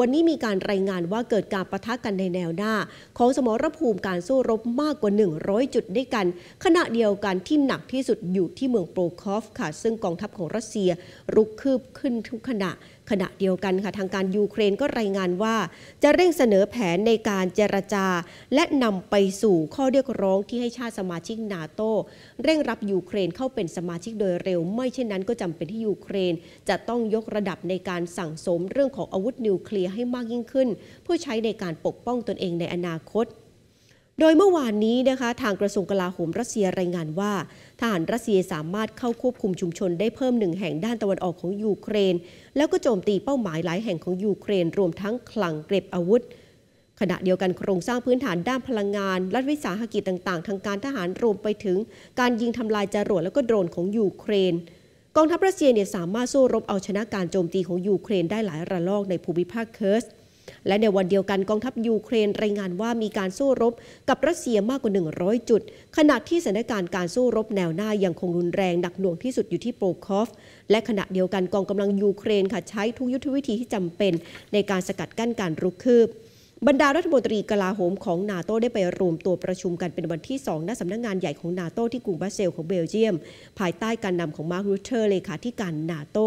วันนี้มีการรายงานว่าเกิดการประทะกันในแนวหน้า ของสมรภูมิการสู้รบมากกว่า 100 จุดด้วยกัน ขณะเดียวกันที่หนักที่สุดอยู่ที่เมืองโปรคอฟค่ะซึ่งกองทัพของรัสเซีย รุกคืบขึ้นทุกขณะ ขณะเดียวกันค่ะ ทางการยูเครนก็รายงานว่า จะเร่งเสนอแผนในการเจรจา และนำไปสู่ข้อเรียกร้องที่ให้ชาติสมาชิกนาโต เร่งรับยูเครนเข้าเป็นสมาชิกโดยเร็ว ไม่เช่นนั้น ก็จำเป็นที่ยูเครน จะต้องยกระดับในการสั่งสมเรื่องของอาวุธนิวเคลียร์ลียร์ให้มากยิ่งขึ้นเพื่อใช้ในการปกป้องตนเองในอนาคต โดยเมื่อวานนี้นะคะทางกระทรวงกลาโหมรัสเซียรายงานว่าทหารรัสเซียสามารถเข้าควบคุมชุมชนได้เพิ่มหนึ่งแห่งด้านตะวันออกของยูเครน แล้วก็โจมตีเป้าหมายหลายแห่งของยูเครน รวมทั้งคลังเก็บอาวุธ ขณะเดียวกันโครงสร้างพื้นฐานด้านพลังงานรัฐวิสาหกิจต่างๆ ทางการทหารรวมไปถึงการยิงทำลายจรวดและก็โดรนของยูเครนกองทัพรัสเซียเนี่ยสามารถสู้รบเอาชนะการโจมตีของยูเครนได้หลายระลอกในภูมิภาคเคิร์สและในวันเดียวกันกองทัพยูเครนรายงานว่ามีการสู้รบกับรัสเซียมากกว่า 100 จุด ขณะที่สถานการณ์การสู้รบแนวหน้ายังคงรุนแรงหนักหน่วงที่สุดอยู่ที่โปรคอฟและขณะเดียวกันกองกำลังยูเครนค่ะใช้ทุกยุทธวิธีที่จำเป็น ในการสกัดกั้นการรุกคืบบรรดารัฐมนตรีกลาโหมของนาโตได้ไปรวมตัวประชุมกันเป็นวันที่2ณสำนักงงานใหญ่ของนาโตที่กรุงบรัสเซลของเบลเยียม ภายใต้การนำของมาร์ครูเทอร์เลขาธิการนาโต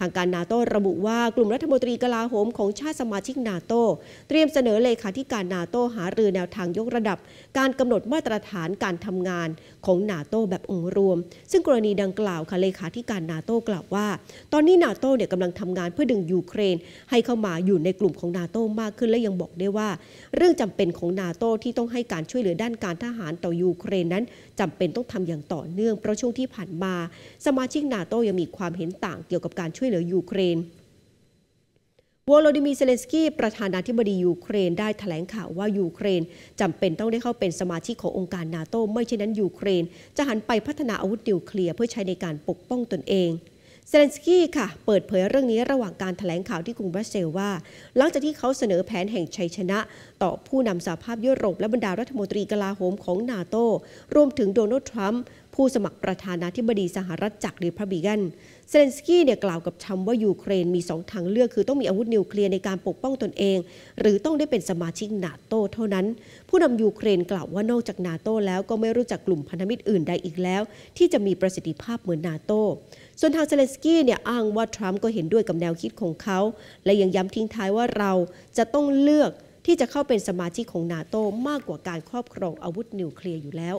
ทางการนาโต้ระบุว่ากลุ่มรัฐมนตรีกลาโหม ของชาติสมาชิกนาโต้ เตรียมเสนอเลขาธิการนาโต้หารือแนวทางยกระดับการกำหนดมาตรฐานการทำงานของนาโต้แบบองค์รวม ซึ่งกรณีดังกล่าวค่ะเลขาธิการนาโต้กล่าวว่า ตอนนี้นาโต้เนี่ยกำลังทำงานเพื่อดึงยูเครน ให้เข้ามาอยู่ในกลุ่มของนาโต้มากขึ้นและยังบอกได้ว่า เรื่องจำเป็นของนาโต้ที่ต้องให้การช่วยเหลือด้านการทหารต่อยูเครนนั้นจำเป็นต้องทำอย่างต่อเนื่องเพราะช่วงที่ผ่านมา สมาชิกนาโต้ยังมีความเห็นต่างเกี่ยวกับการช่วยช่วยเหลือยูเครนวโลดิมีเซเลนสกี้ประธานาธิบดียูเครน ได้ถแถลงข่าวว่ายูเครนจำเป็นต้องได้เข้าเป็นสมาชิกขององค์การนาโต ไม่เช่นนั้นยูเครน จะหันไปพัฒนาอาวุธนิวเคลียร์เพื่อใช้ในการปกป้องตนเองเซเลนสกี้ค่ะ เปิดเผยเรื่องนี้ระหว่างการถแถลงข่าวที่กรุงบรัสเซลว่า หลังจากที่เขาเสนอแผนแห่งชัยชนะ ต่อผู้นำสหภาพยุโรปและบรรดารัฐมนตรีกลาโหมของ นาโตรวมถึงโดนัลด์ทรัมป์ผู้สมัครประธานาธิบดีสหรัฐจักรอพระบีิกันเซเลนสกี้ เนี่ยกล่าวกับชัมว่ายูเครนมีสองทางเลือก คือต้องมีอาวุธนิวเคลียร์ในการปกป้องตนเอง หรือต้องได้เป็นสมาชิกนาโต เท่านั้น ผู้นำยูเครนกล่าวว่านอกจากนาโตแล้วก็ไม่รู้จักกลุ่มพันธมิตรอื่นใดอีกแล้ว ที่จะมีประสิทธิภาพเหมือนนาโต ส่วนทางเซเลนสกี้ เนี่ยอ้างว่าทรัมป์ก็เห็นด้วยกับแนวคิดของเขา และยังย้ำทิ้งท้ายว่าเราจะต้องเลือกที่จะเข้าเป็นสมาชิกของนาโตมากกว่าการครอบครองอาวุธนิวเคลียร์อยู่แล้ว